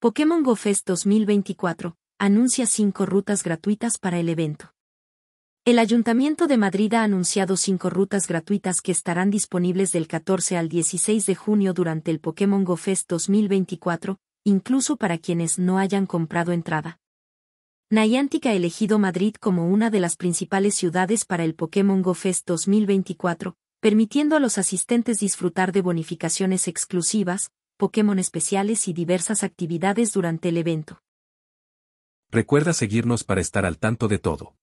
Pokémon Go Fest 2024 anuncia cinco rutas gratuitas para el evento. El Ayuntamiento de Madrid ha anunciado cinco rutas gratuitas que estarán disponibles del 14 al 16 de junio durante el Pokémon Go Fest 2024, incluso para quienes no hayan comprado entrada. Niantic ha elegido Madrid como una de las principales ciudades para el Pokémon Go Fest 2024, permitiendo a los asistentes disfrutar de bonificaciones exclusivas, Pokémon especiales y diversas actividades durante el evento. Recuerda seguirnos para estar al tanto de todo.